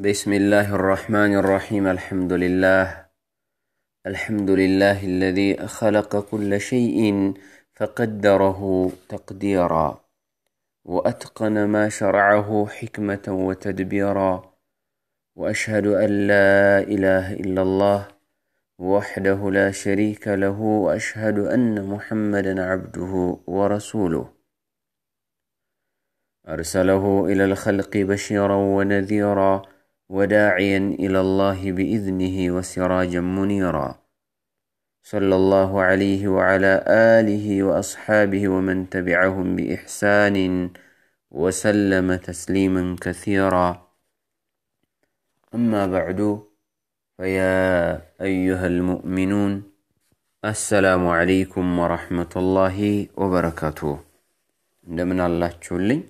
بسم الله الرحمن الرحيم الحمد لله الحمد لله الذي خلق كل شيء فقدره تقديرا واتقن ما شرعه حكمه وتدبيرا واشهد ان لا اله الا الله وحده لا شريك له واشهد ان محمدا عبده ورسوله ارسله الى الخلق بشيرا ونذيرا وداعيا إلى الله بإذنه وسراجا منيرا صلى الله عليه وعلى آله وأصحابه ومن تبعهم بإحسان وسلم تسليما كثيرا أما بعد فيا أيها المؤمنون السلام عليكم ورحمة الله وبركاته عندما الله تشولين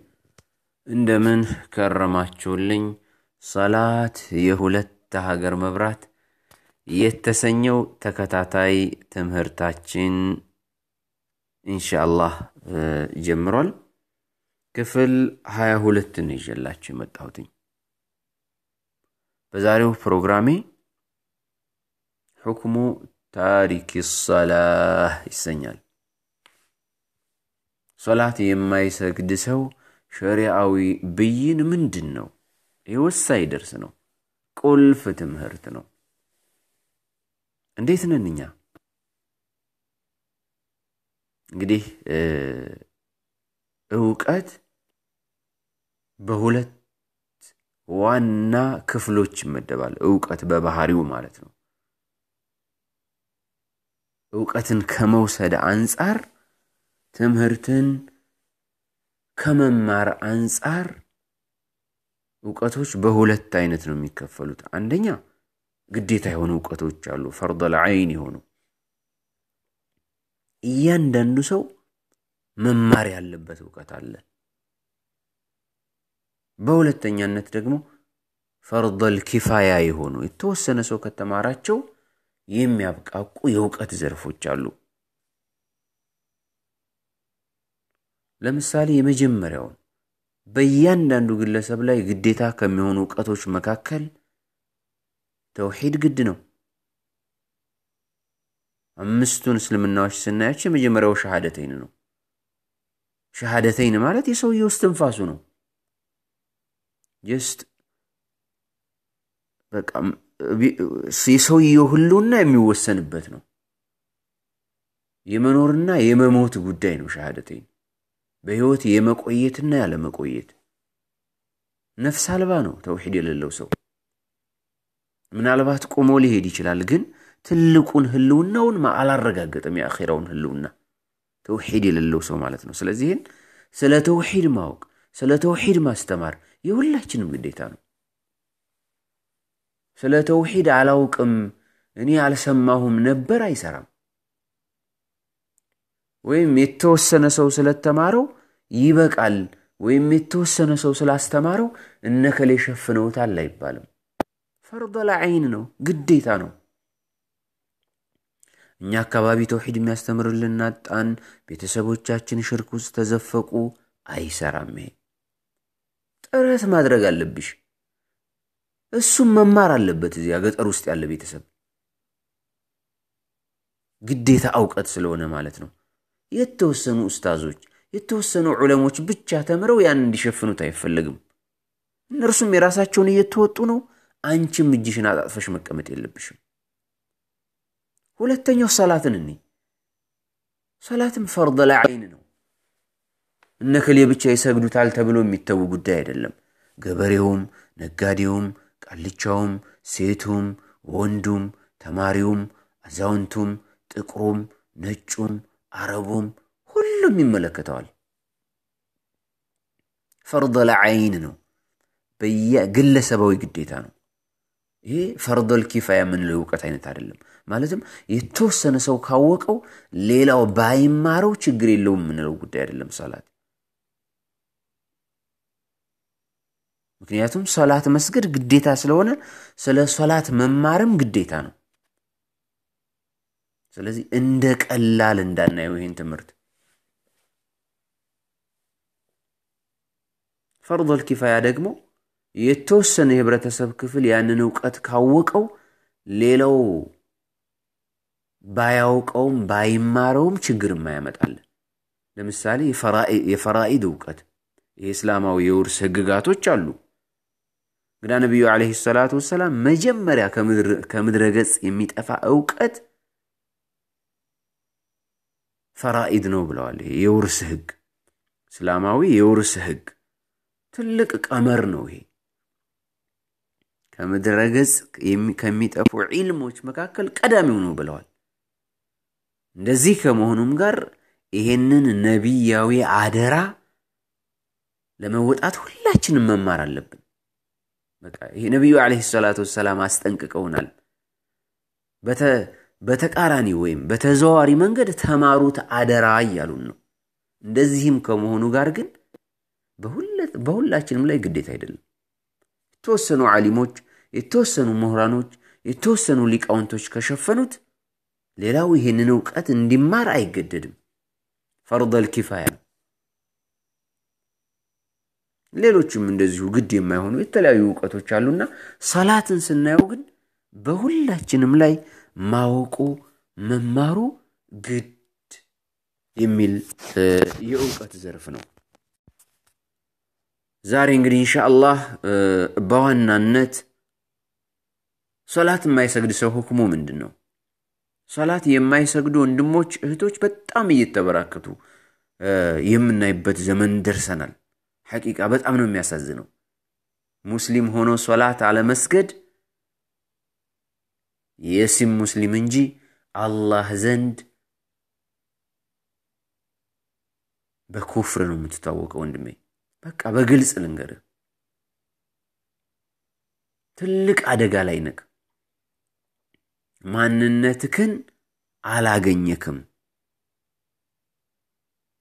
عندما كرمات تشولين ሰላት የሁለት ሀገር መብራት የተሰኘው ተከታታይ ትምህርታችን ኢንሻአላህ ጀምሯል። ክፍል ሀያ ሁለትን ይዤላችሁ የመጣሁትኝ። በዛሬው ፕሮግራሜ ሑክሙ ታሪክ ሰላህ ይሰኛል። ሶላት የማይሰግድ ሰው ሸሪአዊ ብይን ምንድን ነው? ሕይወት ድርስ ነው። ቁልፍ ትምህርት ነው። እንዴት ነን እኛ? እንግዲህ እውቀት በሁለት ዋና ክፍሎች ይመደባል። እውቀት በባህሪው ማለት ነው። እውቀትን ከመውሰድ አንጻር፣ ትምህርትን ከመማር አንጻር እውቀቶች በሁለት አይነት ነው የሚከፈሉት። አንደኛ ግዴታ የሆኑ እውቀቶች አሉ፣ ፈርደል አይን የሆኑ እያንዳንዱ ሰው መማር ያለበት እውቀት አለ። በሁለተኛነት ደግሞ ፈርደል ኪፋያ የሆኑ የተወሰነ ሰው ከተማራቸው የሚያብቃቁ የእውቀት ዘርፎች አሉ። ለምሳሌ የመጀመሪያውን በእያንዳንዱ ግለሰብ ላይ ግዴታ ከሚሆኑ እውቀቶች መካከል ተውሂድ ግድ ነው። አምስቱን እስልምናዎች ስናያቸው የመጀመሪያው ሸሃደተይን ነው። ሸሃደተይን ማለት የሰውየው ስትንፋሱ ነው። ጀስት በቃ የሰውየው ህልውና የሚወሰንበት ነው። የመኖርና የመሞት ጉዳይ ነው ሸሃደተይን። በሕይወት የመቆየትና ያለመቆየት ነፍስ አልባ ነው ተውሒድ የሌለው ሰው ምናልባት ቆሞ ሊሄድ ይችላል ግን ትልቁን ህልውናውን አላረጋገጠም የአኼራውን ህልውና ተውሒድ የሌለው ሰው ማለት ነው ስለዚህን ስለ ተውሒድ ማወቅ ስለ ተውሒድ ማስተማር የሁላችንም ግዴታ ነው ስለ ተውሒድ አላውቅም እኔ አልሰማሁም ነበር አይሰራም ወይም የተወሰነ ሰው ስለተማረው ይበቃል ወይም የተወሰነ ሰው ስላስተማረው እነከሌ ሸፍነውታል አይባልም። ፈርደል ዐይን ነው፣ ግዴታ ነው። እኛ አካባቢ ተውሒድ የሚያስተምርልናጣን ቤተሰቦቻችን ሽርክ ውስጥ ተዘፈቁ። አይሰራም። ይሄ ጥረት ማድረግ አለብሽ። እሱም መማር አለበት። እዚያ ገጠር ውስጥ ያለ ቤተሰብ ግዴታ እውቀት ስለሆነ ማለት ነው። የተወሰኑ ኡስታዞች፣ የተወሰኑ ዑለሞች ብቻ ተምረው ያን እንዲሸፍኑት አይፈለግም። እነርሱም የራሳቸውን እየተወጡ ነው። አንቺም እጅሽን አጣጥፈሽ መቀመጥ የለብሽም። ሁለተኛው ሰላትን እኒ ሰላትም ፈርደ ለዓይን ነው። እነክል ብቻ ይሰግዱታል ተብሎ የሚተዉ ጉዳይ አይደለም። ገበሬውም፣ ነጋዴውም፣ ቃልቻውም፣ ሴቱም፣ ወንዱም፣ ተማሪውም፣ አዛውንቱም፣ ጥቁሩም፣ ነጩም አረቡም ሁሉም ይመለከተዋል። ፈርደል አይን ነው፣ ግለሰባዊ ግዴታ ነው። ይህ ፈርዶል ኪፋያ የምንለው እውቀት አይነት አይደለም። ማለትም የተወሰነ ሰው ካወቀው ሌላው ባይማረው ችግር የለውም የምንለው ጉዳይ አይደለም ሰላት። ምክንያቱም ሰላት መስገድ ግዴታ ስለሆነ ስለ ሰላት መማርም ግዴታ ነው። ስለዚህ እንደ ቀላል እንዳናየው ይህን ትምህርት ፈርዶል ኪፋያ ደግሞ የተወሰነ የህብረተሰብ ክፍል ያንን እውቀት ካወቀው ሌላው ባያውቀውም ባይማረውም ችግር የማያመጣለን። ለምሳሌ የፈራኢድ እውቀት የእስላማዊ የውርስ ህግጋቶች አሉ። እንግዳ ነቢዩ ዓለይሂ ሰላት ወሰላም መጀመሪያ ከምድረ ገጽ የሚጠፋ እውቀት ፈራኢድ ነው ብለዋል። የውርስ ህግ እስላማዊ የውርስ ህግ ትልቅ ቀመር ነው ይሄ። ከምድረ ገጽ ከሚጠፉ ዒልሞች መካከል ቀዳሚው ነው ብለዋል። እንደዚህ ከመሆኑም ጋር ይሄንን ነቢያዊ አደራ ለመወጣት ሁላችንም መማር አለብን። በቃ ይሄ ነቢዩ ዓለይሂ ሰላቱ ወሰላም አስጠንቅቀውናል። በተቃራኒ ወይም በተዘዋዋሪ መንገድ ተማሩት አደራ እያሉን ነው። እንደዚህም ከመሆኑ ጋር ግን በሁላችንም ላይ ግዴታ አይደለም። የተወሰኑ ዓሊሞች፣ የተወሰኑ ምሁራኖች፣ የተወሰኑ ሊቃውንቶች ከሸፈኑት ሌላው ይህንን እውቀት እንዲማር አይገደድም። ፈርደል ኪፋያ ሌሎችም እንደዚሁ ግድ የማይሆኑ የተለያዩ እውቀቶች አሉና ሰላትን ስናየው ግን በሁላችንም ላይ ማወቁ መማሩ ግድ የሚል የእውቀት ዘርፍ ነው። ዛሬ እንግዲህ እንሻአላህ በዋናነት ሶላት የማይሰግድ ሰው ህክሙ ምንድን ነው? ሶላት የማይሰግዱ ወንድሞች እህቶች በጣም እየተበራከቱ የምናይበት ዘመን ደርሰናል። ሐቂቃ በጣም ነው የሚያሳዝነው። ሙስሊም ሆኖ ሶላት አለመስገድ የሲም ሙስሊም እንጂ አላህ ዘንድ በኩፍር ነው የምትታወቀው ወንድሜ። በቃ በግልጽ ልንገር ትልቅ አደጋ ላይ ነቅ። ማንነትክን አላገኘክም።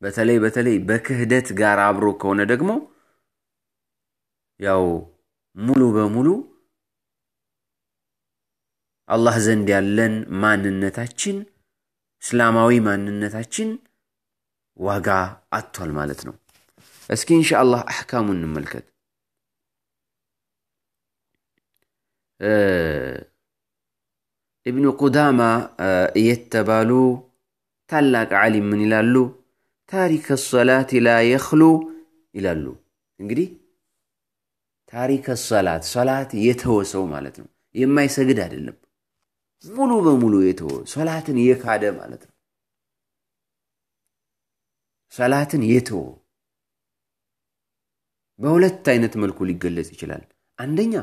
በተለይ በተለይ በክህደት ጋር አብሮ ከሆነ ደግሞ ያው ሙሉ በሙሉ አላህ ዘንድ ያለን ማንነታችን እስላማዊ ማንነታችን ዋጋ አጥቷል ማለት ነው። እስኪ እንሻ አላህ አሕካሙን እንመልከት። ኢብኑ ቁዳማ እየተባሉ ታላቅ ዓሊም ምን ይላሉ? ታሪከ ሰላት ላ የኽሉ ይላሉ። እንግዲህ ታሪከ ሰላት ሰላት የተወሰው ማለት ነው። የማይሰግድ አይደለም። ሙሉ በሙሉ የተወ ሶላትን የካደ ማለት ነው። ሶላትን የተወ በሁለት አይነት መልኩ ሊገለጽ ይችላል። አንደኛ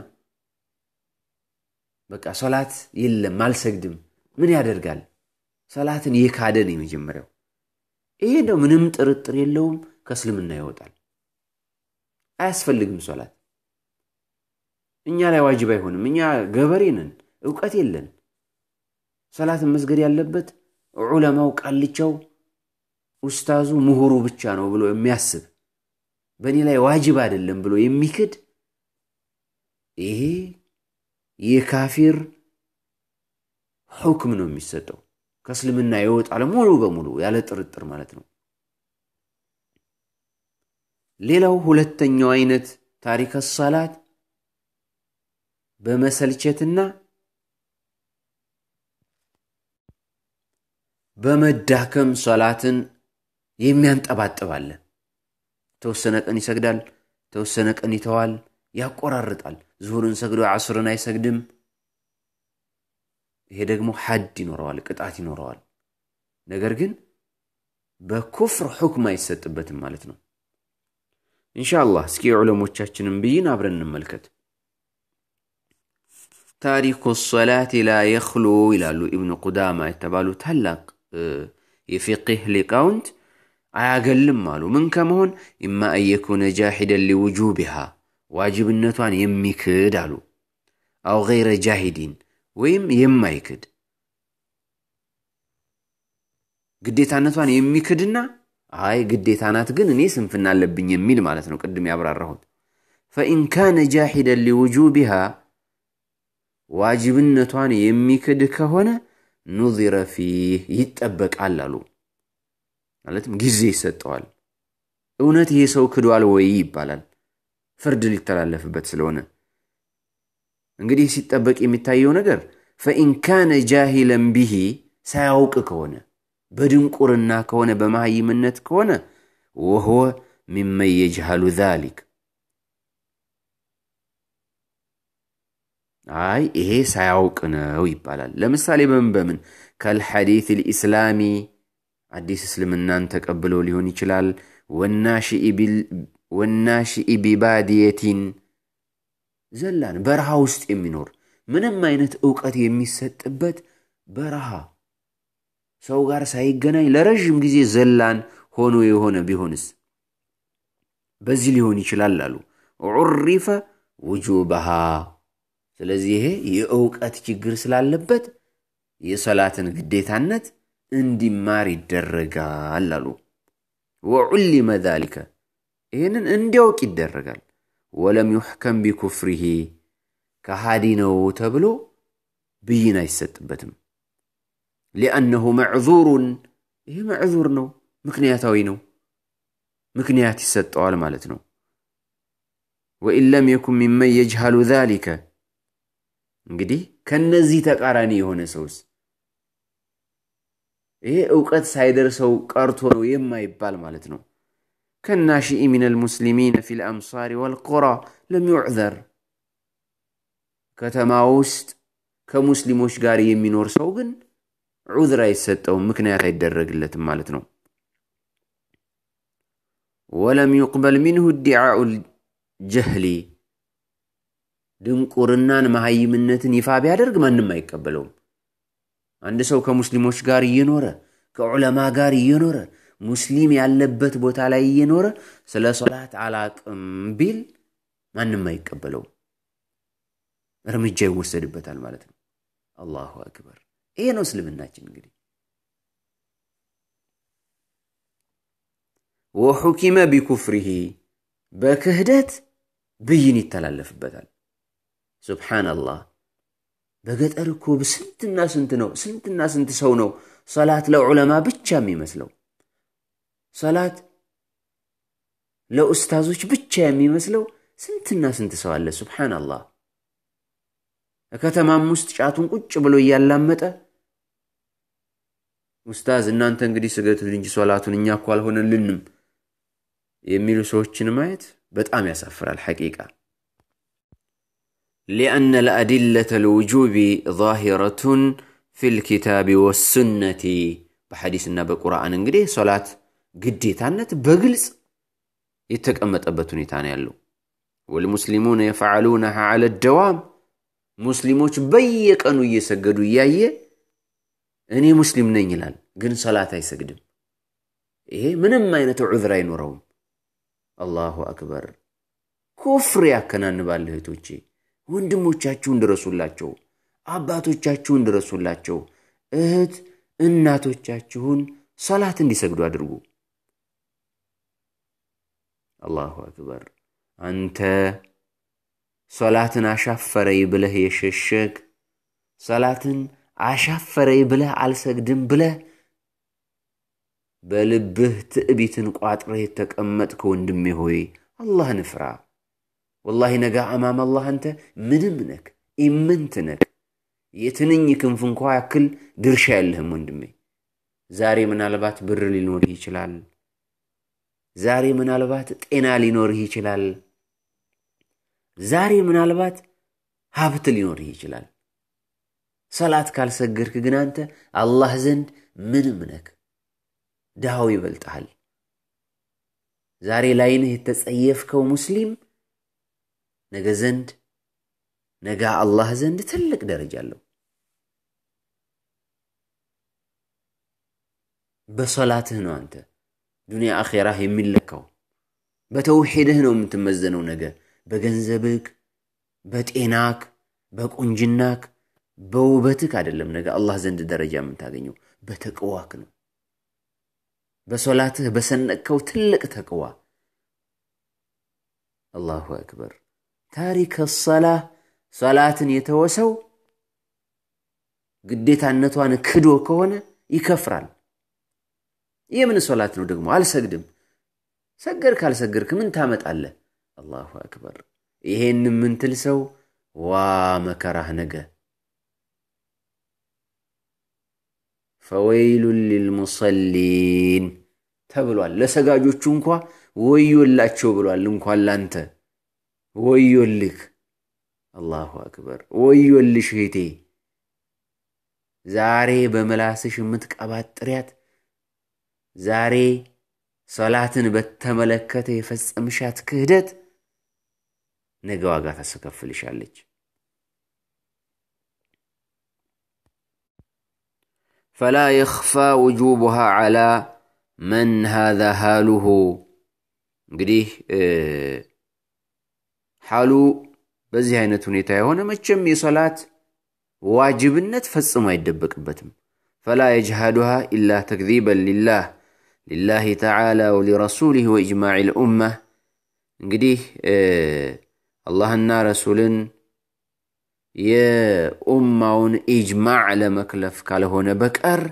በቃ ሶላት የለም አልሰግድም፣ ምን ያደርጋል? ሰላትን የካደ ነው የመጀመሪያው። ይሄ እንደው ምንም ጥርጥር የለውም ከእስልምና ይወጣል። አያስፈልግም ሶላት እኛ ላይ ዋጅብ አይሆንም። እኛ ገበሬ ነን፣ እውቀት የለን፣ ሰላት መስገድ ያለበት ዑለማው፣ ቃልቻው፣ ኡስታዙ፣ ምሁሩ ብቻ ነው ብሎ የሚያስብ በእኔ ላይ ዋጅብ አይደለም ብሎ የሚክድ ይሄ የካፊር ሑክም ነው የሚሰጠው። ከእስልምና ይወጣል ሙሉ በሙሉ ያለ ጥርጥር ማለት ነው። ሌላው ሁለተኛው አይነት ታሪክ ሰላት በመሰልቸትና በመዳከም ሰላትን የሚያንጠባጥባለን። ተወሰነ ቀን ይሰግዳል፣ ተወሰነ ቀን ይተዋል፣ ያቆራርጣል። ዙሁርን ሰግዶ ዓስርን አይሰግድም። ይሄ ደግሞ ሓድ ይኖረዋል፣ ቅጣት ይኖረዋል። ነገር ግን በኩፍር ሑክም አይሰጥበትም ማለት ነው። ኢንሻአላህ እስኪ ዑለሞቻችንን ብይን አብረን እንመልከት። ታሪኩ ሰላት ላ የክሉ ይላሉ ኢብኑ ቁዳማ የተባሉ ታላቅ የፊቅህ ሊቃውንት አያገልም አሉ። ምን ከመሆን ኢማ አየኩነ ጃሂደን ሊውጁቢሃ ዋጅብነቷን የሚክድ አሉ። አው ገይረ ጃሂዲን ወይም የማይክድ ግዴታነቷን የሚክድና አይ ግዴታ ናት ግን እኔ ስንፍና አለብኝ የሚል ማለት ነው። ቅድም ያብራራሁት ፈኢን ካነ ጃሂደን ሊውጁቢሃ ዋጅብነቷን የሚክድ ከሆነ ኑዚረ ፊህ ይጠበቃል አሉ። ማለትም ጊዜ ይሰጠዋል። እውነት ይሄ ሰው ክዷል ወይ ይባላል፣ ፍርድ ሊተላለፍበት ስለሆነ። እንግዲህ ሲጠበቅ የሚታየው ነገር ፈኢን ጃሂለን ቢሂ ሳያውቅ ከሆነ በድንቁርና ከሆነ በመሃይምነት ከሆነ ወህወ ሚመን የጅሃሉ ዛሊክ አይ ይሄ ሳያውቅ ነው ይባላል። ለምሳሌ በምን በምን ከልሐዲት ልእስላሚ አዲስ እስልምናን ተቀብሎ ሊሆን ይችላል። ወናሽኢ ቢባድየቲን ዘላን በረሃ ውስጥ የሚኖር ምንም አይነት እውቀት የሚሰጥበት በረሃ ሰው ጋር ሳይገናኝ ለረዥም ጊዜ ዘላን ሆኖ የሆነ ቢሆንስ በዚህ ሊሆን ይችላል አሉ ዑሪፈ ውጁበሃ ስለዚህ ይሄ የእውቀት ችግር ስላለበት የሰላትን ግዴታነት እንዲማር ይደረጋል አሉ። ወዑሊመ ዛሊከ ይህንን እንዲያውቅ ይደረጋል። ወለም ዩሕከም ቢኩፍሪሂ ከሃዲ ነው ተብሎ ብይን አይሰጥበትም። ሊአነሁ መዕዙሩን ይህ መዕዙር ነው፣ ምክንያታዊ ነው፣ ምክንያት ይሰጠዋል ማለት ነው። ወኢን ለም የኩን ሚመን የጅሃሉ ዛሊከ እንግዲህ ከነዚህ ተቃራኒ የሆነ ሰውስ ይሄ እውቀት ሳይደርሰው ቀርቶ ነው የማይባል ማለት ነው። ከናሺኢ ሚነል ሙስሊሚን ፊል አምሳሪ ወልቁራ ለም ዩዕዘር ከተማ ውስጥ ከሙስሊሞች ጋር የሚኖር ሰው ግን ዑዝር አይሰጠውም፣ ምክንያት አይደረግለትም ማለት ነው። ወለም ዩቅበል ሚንሁ ዲዓኡ ጀህሊ ድንቁርናን፣ መሐይምነትን ይፋ ቢያደርግ ማንም አይቀበለውም። አንድ ሰው ከሙስሊሞች ጋር እየኖረ ከዑለማ ጋር እየኖረ ሙስሊም ያለበት ቦታ ላይ እየኖረ ስለ ሶላት አላቅም ቢል ማንም አይቀበለውም። እርምጃ ይወሰድበታል ማለት ነው። አላሁ አክበር። ይሄ ነው እስልምናችን። እንግዲህ ወሑኪመ ቢኩፍሪሂ በክህደት ብይን ይተላለፍበታል። ሱብሓነላህ በገጠር እኮ ስንትና ስንት ነው ስንትና ስንት ሰው ነው ሰላት ለዑለማ ብቻ የሚመስለው ሰላት ለኡስታዞች ብቻ የሚመስለው ስንትና ስንት ሰው አለ ሱብሓነላህ ከተማም ውስጥ ጫቱን ቁጭ ብሎ እያላመጠ ኡስታዝ እናንተ እንግዲህ ስገቱልን እንጂ ሶላቱን እኛ እኮ አልሆነልንም የሚሉ ሰዎችን ማየት በጣም ያሳፍራል ሐቂቃ لأن الأدلة الوجوب ظاهرة في الكتاب والسنة بحديث النبي القرآن انجدي صلاة جديتانت بقلص يتقمت أبتوني تاني يلو والمسلمون يفعلونها على الدوام مسلموش أنو يسجدوا إياي أني مسلم نين قن صلاة يسجدم إيه من ما ينتو عذرين وروم الله أكبر كفر يا كنان بالهتوشي ወንድሞቻችሁን ድረሱላቸው፣ አባቶቻችሁን ድረሱላቸው፣ እህት እናቶቻችሁን ሰላት እንዲሰግዱ አድርጉ። አላሁ አክበር። አንተ ሰላትን አሻፈረይ ብለህ የሸሸግ ሰላትን አሻፈረይ ብለህ አልሰግድም ብለህ በልብህ ትዕቢትን ቋጥረህ የተቀመጥክ ወንድሜ ሆይ አላህን ፍራ። ወላሂ ነገ አማም አላህ አንተ ምንም ነክ፣ ኢምንት ነክ። የትንኝ ክንፍ እንኳ ያክል ድርሻ የለህም ወንድሜ። ዛሬ ምናልባት ብር ሊኖርህ ይችላል። ዛሬ ምናልባት ጤና ሊኖርህ ይችላል። ዛሬ ምናልባት ሀብት ሊኖርህ ይችላል። ሰላት ካልሰገድክ ግን አንተ አላህ ዘንድ ምንም ነክ። ድሃው ይበልጥሃል። ዛሬ ላይንህ የተጸየፍከው ሙስሊም ነገ ዘንድ ነገ አላህ ዘንድ ትልቅ ደረጃ አለው። በሶላትህ ነው አንተ ዱንያ አኼራህ የሚለካው። በተውሂድህ ነው የምትመዘነው። ነገ በገንዘብክ፣ በጤናክ፣ በቁንጅናክ፣ በውበትክ አይደለም ነገ አላህ ዘንድ ደረጃ የምታገኘው በተቅዋክ ነው። በሶላትህ በሰነቅከው ትልቅ ተቅዋ። አላሁ አክበር። ታሪክ ሰላ ሰላትን የተወሰው ግዴታነቷን ክዶ ከሆነ ይከፍራል። የምን ሶላት ነው ደግሞ? አልሰግድም። ሰገር አልሰገድክ ምን ታመጣለ አላሁ አክበር። ይሄን የምንትል ሰው ዋ መከራህ ነገ። ፈወይሉን ሊልሙሰሊን ተብሏል። ለሰጋጆቹ እንኳ ወዮላቸው ብሏል። እንኳን ላንተ ወዮልህ። አላሁ አክበር ወዮልሽ እህቴ፣ ዛሬ በምላስሽ የምትቀባጥሪያት፣ ዛሬ ሰላትን በተመለከተ የፈጸምሻት ክህደት ነገ ዋጋ ታስከፍልሻለች። ፈላ የኽፋ ውጁቡሃ ዓላ መን ሃዛ ሃሉሁ እንግዲህ حالو بزي هاي نتونيتا هنا ما تشمي صلاة واجب النت فالسماء يدبك بتم فلا يجهدها إلا تكذيبا لله لله تعالى ولرسوله وإجماع الأمة قدي اه الله النا رسول يا أمة إجماع لمكلف قال هنا بكر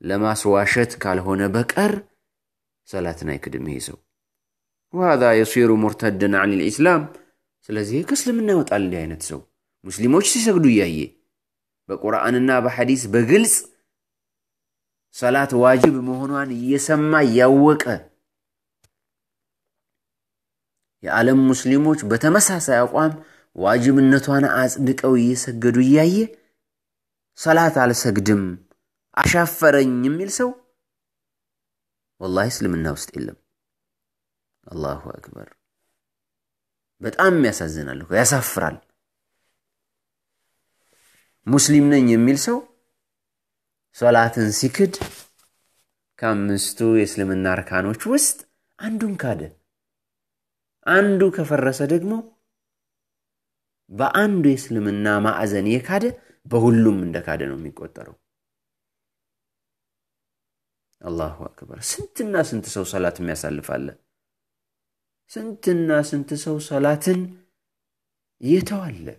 لما سواشت قال هنا بكر صلاتنا يكدم هيسو وهذا يصير مرتدا عن الإسلام ስለዚህ ከእስልምና ይወጣል እንዲህ አይነት ሰው ሙስሊሞች ሲሰግዱ እያየ በቁርአንና በሐዲስ በግልጽ ሰላት ዋጅብ መሆኗን እየሰማ እያወቀ የዓለም ሙስሊሞች በተመሳሳይ አቋም ዋጅብነቷን አጽድቀው እየሰገዱ እያየ ሰላት አልሰግድም አሻፈረኝ የሚል ሰው ወላ እስልምና ውስጥ የለም። አላሁ አክበር። በጣም ያሳዝናል፣ ያሳፍራል። ሙስሊም ነኝ የሚል ሰው ሶላትን ሲክድ ከአምስቱ የእስልምና እርካኖች ውስጥ አንዱን ካደ። አንዱ ከፈረሰ ደግሞ በአንዱ የእስልምና ማዕዘን የካደ በሁሉም እንደ ካደ ነው የሚቆጠረው። አላሁ አክበር። ስንትና ስንት ሰው ሰላት የሚያሳልፋለን። سنت سنتنا سنتسو صلاة يتولى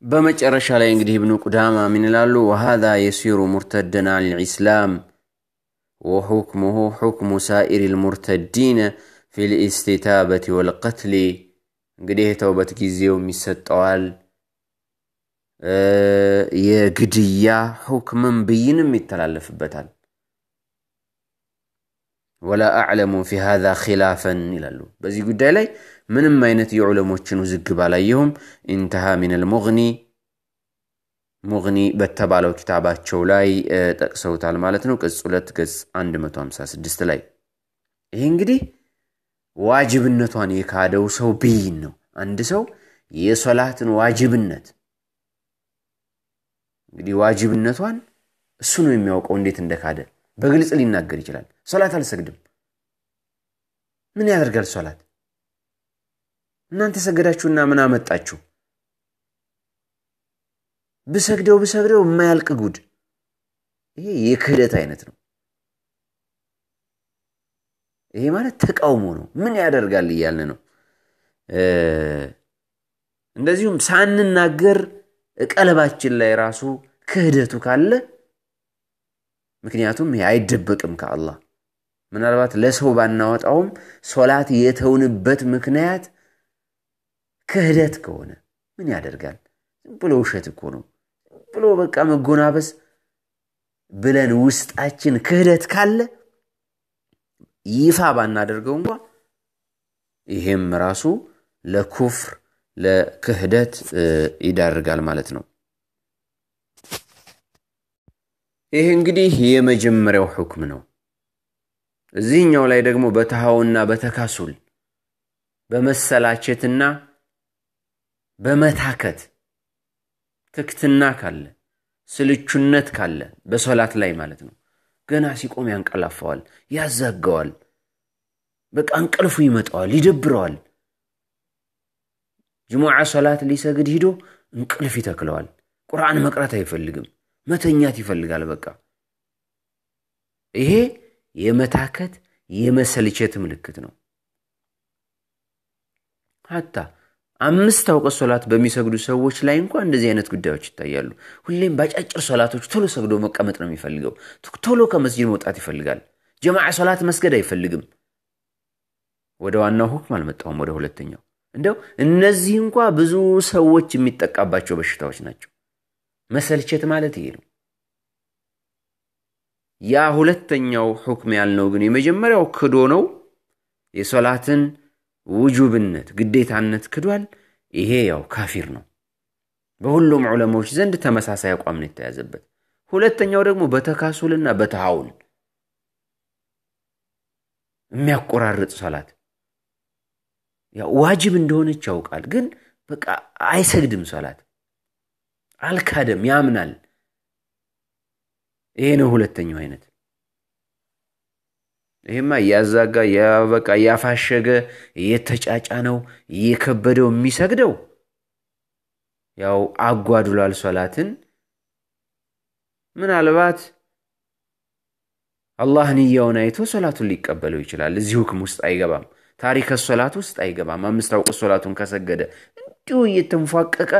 بمج أرش على إنجده بن قدامة من الألو وهذا يسير مرتدنا عن الإسلام وحكمه حكم سائر المرتدين في الاستتابة والقتل قديه توبة كيزيو ميسات أوال أه يا قدية حكم بين متلالف بتال ወላ አዕለሙ ፊ ሃዛ ኪላፈን ይላሉ። በዚህ ጉዳይ ላይ ምንም አይነት የዑለሞችን ውዝግብ አላየሁም። ኢንተሃ ሚነል ሙግኒ ሙግኒ በተባለው ኪታባቸው ላይ ጠቅሰውታል ማለት ነው። ቅጽ 2 ገጽ 156 ላይ ይህ እንግዲህ ዋጅብነቷን የካደው ሰው ብይን ነው። አንድ ሰው የሶላትን ዋጅብነት እንግዲህ ዋጅብነቷን እሱ ነው የሚያውቀው እንዴት እንደካደ በግልጽ ሊናገር ይችላል። ሶላት አልሰግድም። ምን ያደርጋል ሶላት? እናንተ ሰገዳችሁና ምን አመጣችሁ? ብሰግደው ብሰግደው የማያልቅ ጉድ። ይሄ የክህደት አይነት ነው። ይሄ ማለት ተቃውሞ ነው። ምን ያደርጋል እያልን ነው። እንደዚሁም ሳንናገር ቀለባችን ላይ ራሱ ክህደቱ ካለ ምክንያቱም አይደበቅም ከአላህ ምናልባት ለሰው ባናወጣውም ሶላት የተውንበት ምክንያት ክህደት ከሆነ ምን ያደርጋል? ብሎ ውሸት እኮ ነው ብሎ በቃ መጎናበስ ብለን ውስጣችን ክህደት ካለ ይፋ ባናደርገው እንኳ ይሄም ራሱ ለኩፍር ለክህደት ይዳርጋል ማለት ነው። ይህ እንግዲህ የመጀመሪያው ሑክም ነው። እዚህኛው ላይ ደግሞ በተሃውና በተካሱል በመሰላቸትና በመታከት ትክትና ካለ ስልቹነት ካለ በሶላት ላይ ማለት ነው። ገና ሲቆም ያንቀላፈዋል፣ ያዛገዋል። በቃ እንቅልፉ ይመጣዋል፣ ይደብረዋል። ጅሙዓ ሶላት ሊሰግድ ሂዶ እንቅልፍ ይተክለዋል። ቁርአን መቅረት አይፈልግም። መተኛት ይፈልጋል። በቃ ይሄ የመታከት የመሰልቸት ምልክት ነው። ሀታ አምስት አውቀት ሶላት በሚሰግዱ ሰዎች ላይ እንኳ እንደዚህ አይነት ጉዳዮች ይታያሉ። ሁሌም በአጫጭር ሶላቶች ቶሎ ሰግዶ መቀመጥ ነው የሚፈልገው። ቶሎ ከመስጅድ መውጣት ይፈልጋል። ጀማዓ ሶላት መስገድ አይፈልግም። ወደ ዋናው ሁክም አልመጣሁም፣ ወደ ሁለተኛው። እንደው እነዚህ እንኳ ብዙ ሰዎች የሚጠቃባቸው በሽታዎች ናቸው። መሰልቸት ማለት ይሄ ነው። ያ ሁለተኛው ሑክም ያልነው ግን የመጀመሪያው ክዶ ነው። የሶላትን ውጁብነት ግዴታነት ክዷል። ይሄ ያው ካፊር ነው። በሁሉም ዑለማዎች ዘንድ ተመሳሳይ አቋም ነው የተያዘበት። ሁለተኛው ደግሞ በተካሱልና በተሃውል የሚያቆራርጥ ሶላት ዋጅብ እንደሆነች ያውቃል፣ ግን በቃ አይሰግድም ሶላት አልካደም፣ ያምናል። ይሄ ነው ሁለተኛው አይነት። ይሄማ እያዛጋ በቃ እያፋሸገ እየተጫጫ ነው እየከበደው የሚሰግደው ያው አጓዱላል ሶላትን። ምናልባት አላህን እያውን አይቶ ሶላቱን ሊቀበለው ይችላል። እዚህ ህክም ውስጥ አይገባም። ታሪከ ሶላት ውስጥ አይገባም። አምስት አውቅ ሶላቱን ከሰገደ እንዲሁ እየተንፏቀቀ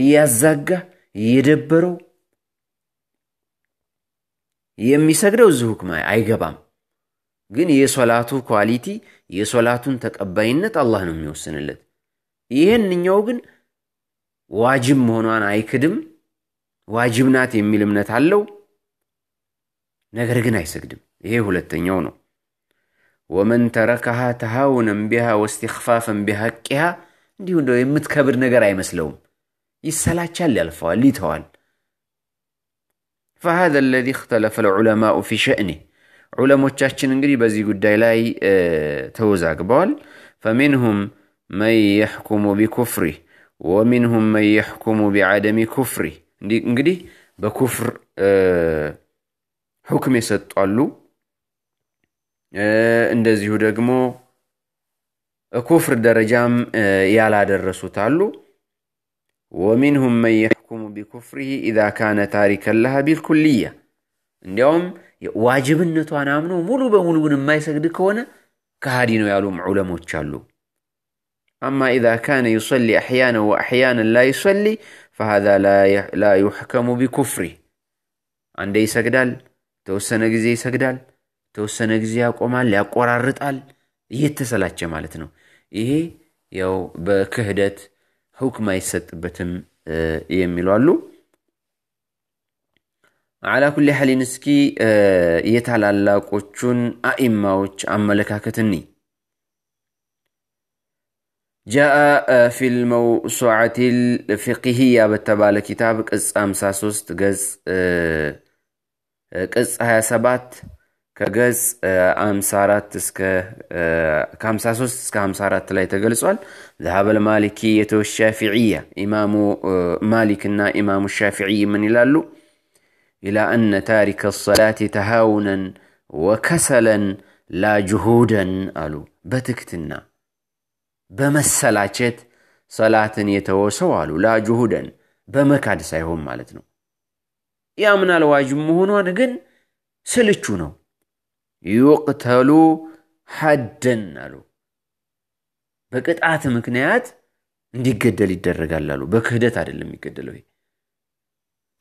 እያዛጋ እየደበረው የሚሰግደው ዝሁክ አይገባም። ግን የሶላቱ ኳሊቲ የሶላቱን ተቀባይነት አላህ ነው የሚወስንለት። ይህንኛው ግን ዋጅብ መሆኗን አይክድም፣ ዋጅብ ናት የሚል እምነት አለው። ነገር ግን አይሰግድም። ይሄ ሁለተኛው ነው። ወመን ተረከሃ ተሃውነን ቢሃ ወስትክፋፈን ቢሃቅሃ እንዲሁ የምትከብር ነገር አይመስለውም። ይሰላቻል፣ ያልፈዋል፣ ይተዋል። فهذا الذي اختلف العلماء في شأنه ዑለሞቻችን እንግዲህ በዚህ ጉዳይ ላይ ተወዛግበዋል። ፈሚንሁም መን የሕኩሙ ቢኩፍሪህ ወሚንሁም መን የሕኩሙ ቢዓደሚ ኩፍሪህ እንግዲህ በኩፍር ሁክም የሰጧሉ። እንደዚሁ ደግሞ ኩፍር ደረጃም ያላደረሱት አሉ። ومنهم من يحكم بكفره إذا كان تاركا لها بالكلية اليوم واجب النتو أنا أمنو مولو بمولو ما يسجدك هنا كهارينو يعلوم علماء تشالو أما إذا كان يصلي أحيانا وأحيانا لا يصلي فهذا لا لا يحكم بكفره عند يسجدال توسنا جزي يسجدال توسنا جزي أقومال لا قرار رتال يتسلات جمالتنو إيه يو بكهدت ሁክም አይሰጥበትም የሚሉ አሉ። አላ ኩሊ ሐሊን እስኪ የታላላቆቹን አኢማዎች አመለካከት እኒ ጃአ ፊል መውሱዓቲል ፊቅሂያ በተባለ ኪታብ ቅጽ 53 ገጽ ቅጽ 27 ከገጽ 54 እስከ 53 እስከ 54 ላይ ተገልጿል። ዛሃበል ማሊኪ የተወሻፊዕያ ኢማሙ ማሊክ እና ኢማሙ ሻፊዒ ምን ይላሉ? ኢላ አነ ታሪክ ሰላቲ ተሃውነን ወከሰለን ላጅሁደን አሉ። በትክትና በመሰላቸት ሰላትን የተወሰው አሉ ላጅሁደን በመካድ ሳይሆን ማለት ነው። ያምናል ዋጅብ መሆኗን ግን ስልቹ ነው። ዩቅተሉ ሐደን አሉ። በቅጣት ምክንያት እንዲገደል ይደረጋል አሉ። በክህደት አይደለም የሚገደለው፣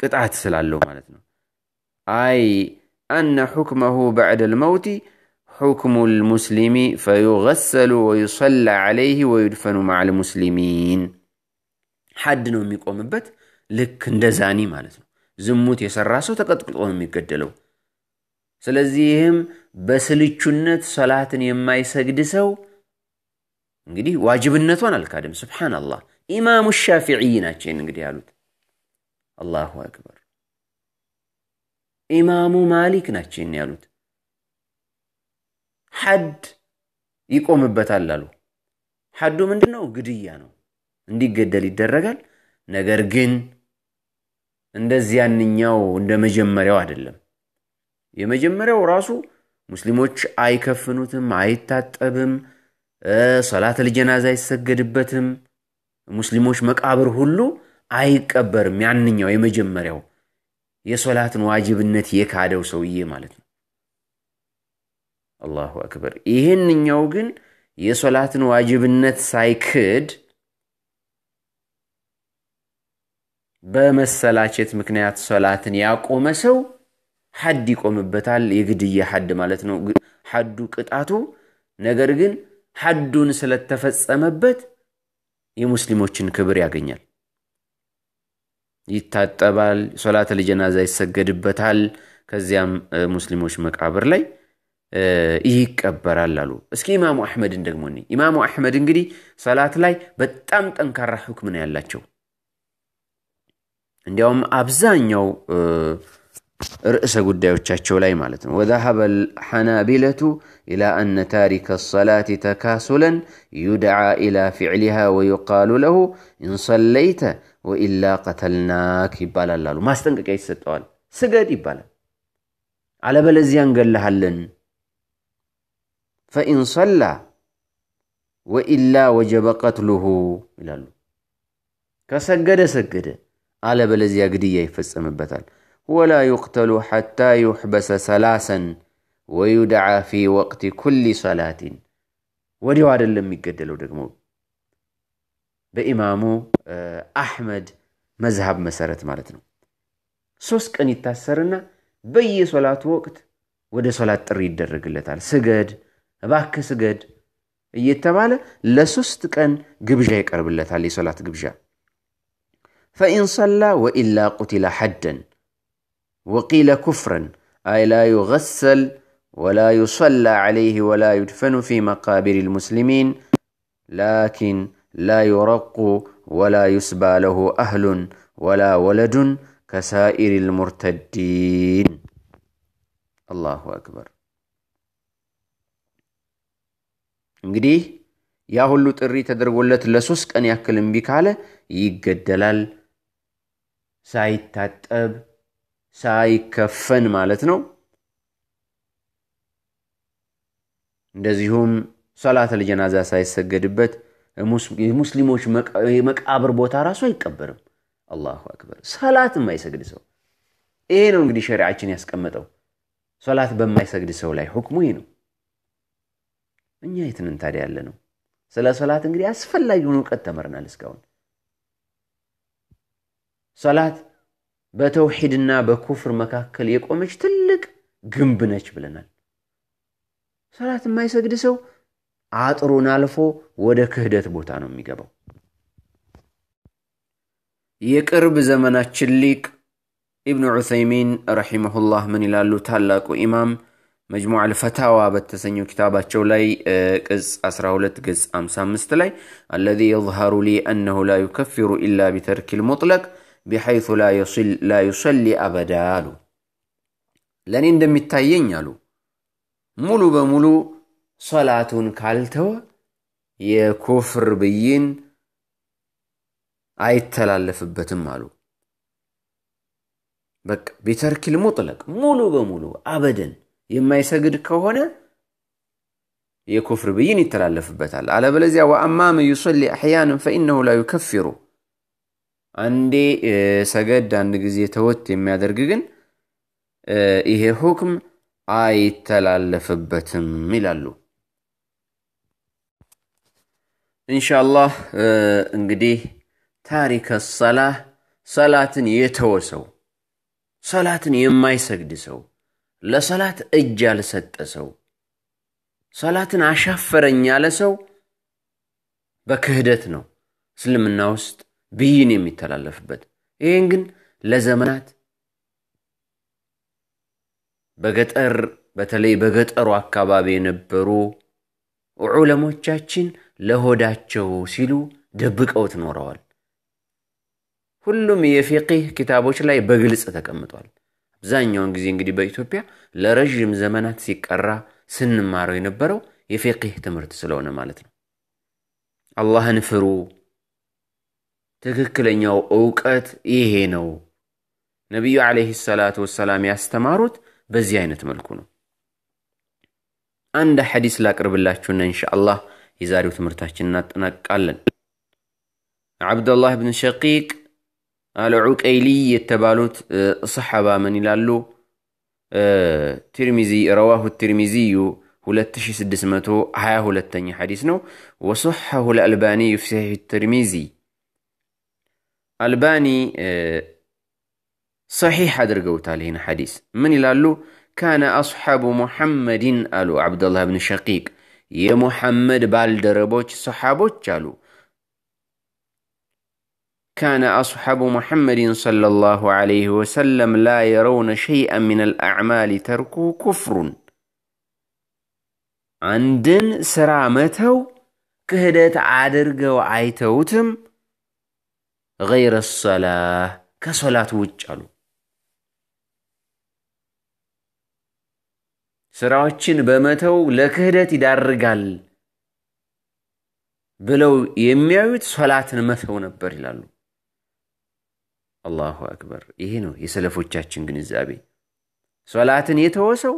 ቅጣት ስላለው ማለት ነው። አይ አነ ሑክመሁ በዕደ ልመውቲ ሑክሙ ልሙስሊሚ ፈዩገሰሉ ወዩሰላ ዓለይህ ወዩድፈኑ ማዓ ልሙስሊሚን ሐድ ነው የሚቆምበት፣ ልክ እንደ ዛኒ ማለት ነው። ዝሙት የሰራ ሰው ተቀጥቅጦ ነው የሚገደለው። ስለዚህም በስልቹነት ሰላትን የማይሰግድ ሰው እንግዲህ ዋጅብነቷን አልካድም። ስብሓንላህ ኢማሙ ሻፊዕይ ናቸው እንግዲህ ያሉት። አላሁ አክበር። ኢማሙ ማሊክ ናቸው ያሉት። ሐድ ይቆምበታል አሉ። ሐዱ ምንድን ነው? ግድያ ነው። እንዲገደል ይደረጋል። ነገር ግን እንደዚያንኛው እንደ መጀመሪያው አይደለም። የመጀመሪያው ራሱ ሙስሊሞች አይከፍኑትም፣ አይታጠብም፣ ሰላት ልጀናዛ አይሰገድበትም። ሙስሊሞች መቃብር ሁሉ አይቀበርም። ያንኛው የመጀመሪያው የሶላትን ዋጅብነት የካደው ሰውዬ ማለት ነው። አላሁ አክበር። ይህንኛው ግን የሶላትን ዋጅብነት ሳይክድ በመሰላቸት ምክንያት ሶላትን ያቆመ ሰው ሐድ ይቆምበታል። የግድያ ሐድ ማለት ነው። ሐዱ ቅጣቱ ነገር ግን ሐዱን ስለተፈጸመበት የሙስሊሞችን ክብር ያገኛል። ይታጠባል፣ ሶላተል ልጀናዛ ይሰገድበታል። ከዚያም ሙስሊሞች መቃብር ላይ ይቀበራል አሉ። እስኪ ኢማሙ አሕመድን ደግሞ ኢማሙ አሕመድ እንግዲህ ሰላት ላይ በጣም ጠንካራ ህክምና ነው ያላቸው። እንዲያውም አብዛኛው رأس قد يوتشاتشو لاي مالتن وذهب الحنابلة إلى أن تارك الصلاة تكاسلا يدعى إلى فعلها ويقال له إن صليت وإلا قتلناك بلا الله ما استنقى كي ستوال سقاد بلا على بلا زيان قال لها لن فإن صلى وإلا وجب قتله إلى الله كسجد سجد على بلا زيان قدي يفسم بتال ولا يقتل حتى يحبس ثلاثا ويدعى في وقت كل صلاة ወዲያው አይደለም የሚገደለው ደግሞ በኢማሙ አሕመድ መዝሃብ መሰረት ማለት ነው። ሶስት ቀን ይታሰርና በየሶላቱ ወቅት ወደ ሶላት ጥሪ ይደረግለታል። ስገድ እባክህ ስገድ እየተባለ ለሶስት ቀን ግብዣ ይቀርብለታል፣ የሶላት ግብዣ ፈኢን ሰላ ወኢላ ቁቲላ ሐደን وقيل كفرا أي لا يغسل ولا يصلى عليه ولا يدفن في مقابر المسلمين لكن لا يرق ولا يسبى له أهل ولا ولد كسائر المرتدين الله أكبر እንግዲህ ያ ሁሉ ጥሪ ተደርጎለት ለሶስት ቀን ያክል እምቢ ካለ ይገደላል ሳይታጠብ ሳይከፈን ማለት ነው። እንደዚሁም ሰላት ልጀናዛ ሳይሰገድበት የሙስሊሞች የመቃብር ቦታ ራሱ አይቀበርም። አላሁ አክበር። ሰላት የማይሰግድ ሰው ይሄ ነው እንግዲህ ሸሪዓችን ያስቀመጠው። ሰላት በማይሰግድ ሰው ላይ ሁክሙ ይሄ ነው። እኛ የትንን ታዲያ ያለ ነው? ስለ ሰላት እንግዲህ አስፈላጊውን እውቀት ተምረናል እስካሁን ሰላት በተውሂድና በኩፍር መካከል የቆመች ትልቅ ግንብ ነች ብለናል። ሰላት የማይሰግድ ሰው አጥሩን አልፎ ወደ ክህደት ቦታ ነው የሚገባው። የቅርብ ዘመናችን ሊቅ ኢብኑ ዑሰይሚን ረሒመሁላህ ምን ይላሉ? ታላቁ ኢማም መጅሙ አልፈታዋ በተሰኘው ኪታባቸው ላይ ቅጽ 12 ገጽ 55 ላይ አለዚ የظሃሩ ሊ አነሁ ላ ዩከፊሩ ኢላ ቢተርኪል ሙጥለቅ بحيث لا يصل لا يصلي أبدا له لنين دم التايين يالو ملو بملو صلاة كالتو يا كفر بين أي تلالف بتم مالو بك بترك المطلق ملو بملو أبدا يما يسجد كهنا يكفر بين يتلالف بتال على بلزيا وأمام يصلي أحيانا فإنه لا يكفر አንዴ ሰገድ አንድ ጊዜ ተወት የሚያደርግ ግን ይሄ ሁክም አይተላለፍበትም ይላሉ። ኢንሻአላህ እንግዲህ ታሪከ ሰላ ሰላትን የተወ ሰው፣ ሰላትን የማይሰግድ ሰው፣ ለሰላት እጅ ያልሰጠ ሰው፣ ሰላትን አሻፈረኝ ያለ ሰው በክህደት ነው እስልምና ውስጥ ብይን የሚተላለፍበት ይህን ግን ለዘመናት በገጠር በተለይ በገጠሩ አካባቢ የነበሩ ዑለሞቻችን ለሆዳቸው ሲሉ ደብቀውት ኖረዋል። ሁሉም የፊቅህ ኪታቦች ላይ በግልጽ ተቀምጧል። አብዛኛውን ጊዜ እንግዲህ በኢትዮጵያ ለረዥም ዘመናት ሲቀራ ስንማረው የነበረው የፊቅህ ትምህርት ስለሆነ ማለት ነው። አላህን ፍሩ ትክክለኛው እውቀት ይሄ ነው። ነቢዩ ዓለህ ሰላት ወሰላም ያስተማሩት በዚህ አይነት መልኩ ነው። አንድ ሐዲስ ላቅርብላችሁና እንሻአላህ የዛሬው ትምህርታችን እናጠናቅቃለን። ዓብደላህ ብን ሸቂቅ አልዑቀይሊ የተባሉት ሰሓባ ምን ይላሉ? ትርሚዚ ረዋሁ ትርሚዚዩ 2622ኛ ሐዲስ ነው። ወሶሐሁ ልአልባኒዩ ፊ ትርሚዚ አልባኒ ሰሒሕ አድርገውታል ይህን ሐዲስ። ምን ይላሉ? ካነ አስሓቡ ሙሐመድን አሉ ዓብደላህ ብን ሸቂቅ የሙሐመድ ባልደረቦች ሰሓቦች አሉ። ካነ አስሓቡ ሙሐመድን ሰለላሁ ዓለይህ ወሰለም ላ የረውነ ሸይአን ምን አልአዕማል ተርኩ ኩፍሩን አንድን ስራ መተው ክህደት አድርገው አይተውትም ገይረ ሰላህ ከሶላት ውጭ አሉ። ስራዎችን በመተው ለክህደት ይዳርጋል ብለው የሚያዩት ሶላትን መተው ነበር ይላሉ። አላሁ አክበር። ይሄ ነው የሰለፎቻችን ግንዛቤ። ሶላትን የተወሰው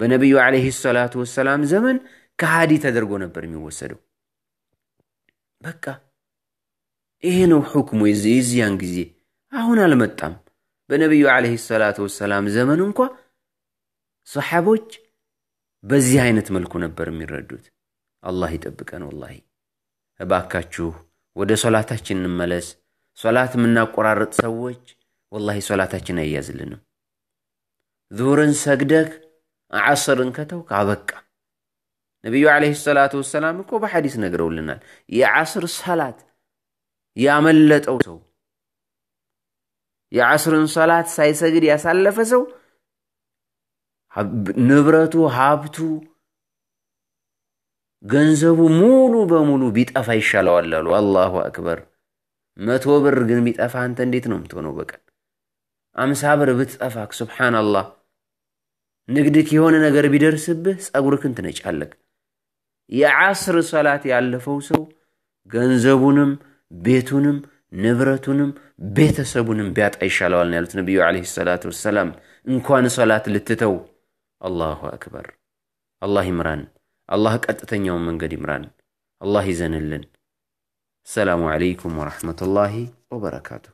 በነቢዩ ዓለይሂ ሰላቱ ወሰላም ዘመን ከሃዲ ተደርጎ ነበር የሚወሰደው በቃ ይሄ ነው ሑክሙ የዚያን ጊዜ። አሁን አልመጣም። በነቢዩ ዓለይሂ ሰላቱ ወሰላም ዘመን እንኳ ሰሓቦች በዚህ አይነት መልኩ ነበር የሚረዱት። አላህ ይጠብቀን። ወላሂ እባካችሁ ወደ ሶላታችን እንመለስ። ሶላት የምናቆራርጥ ሰዎች ወላሂ ሶላታችን አያዝልንም። ዙሁርን ሰግደክ ዓስርን ከተው አበቃ። ነቢዩ ዓለይሂ ሰላቱ ወሰላም እኮ በሐዲስ ነግረውልናል የዓስር ሰላት ያመለጠው ሰው የዐስርን ሰላት ሳይሰግድ ያሳለፈ ሰው ንብረቱ፣ ሀብቱ፣ ገንዘቡ ሙሉ በሙሉ ቢጠፋ ይሻለዋል አሉ። አላሁ አክበር። መቶ ብር ግን ቢጠፋ አንተ እንዴት ነው የምትሆነው? በቀን አምሳ ብር ብትጠፋክ፣ ሱብሓነላህ። ንግድክ የሆነ ነገር ቢደርስብህ ጸጉርክን ትነጫለክ። የዐስር ሰላት ያለፈው ሰው ገንዘቡንም ቤቱንም ንብረቱንም ቤተሰቡንም ቢያጣ ይሻለዋል ነው ያሉት ነቢዩ ዓለይሂ ሰላቱ ወሰላም። እንኳን ሰላት ልትተው። አላሁ አክበር። አላህ ይምራን። አላህ ቀጥተኛውን መንገድ ይምራን። አላህ ይዘንልን። አሰላሙ ዓለይኩም ወረሕመቱላሂ ወበረካቱ።